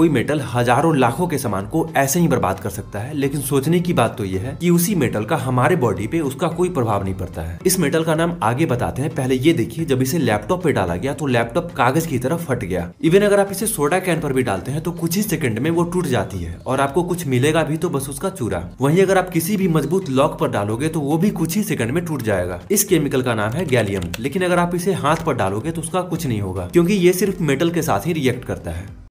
कोई मेटल हजारों लाखों के सामान को ऐसे ही बर्बाद कर सकता है लेकिन सोचने की बात तो यह है कि उसी मेटल का हमारे बॉडी पे उसका कोई प्रभाव नहीं पड़ता है इस मेटल का नाम आगे बताते हैं पहले ये देखिए जब इसे लैपटॉप पे डाला गया तो लैपटॉप कागज की तरह फट गया इवन अगर आप इसे सोडा कैन पर भी डालते हैं तो कुछ ही सेकंड में वो टूट जाती है और आपको कुछ मिलेगा भी तो बस उसका चूरा वहीं अगर आप किसी भी मजबूत लॉक पर डालोगे तो वो भी कुछ ही सेकंड में टूट जाएगा इस केमिकल का नाम है गैलियम लेकिन अगर आप इसे हाथ पर डालोगे तो उसका कुछ नहीं होगा क्योंकि ये सिर्फ मेटल के साथ ही रिएक्ट करता है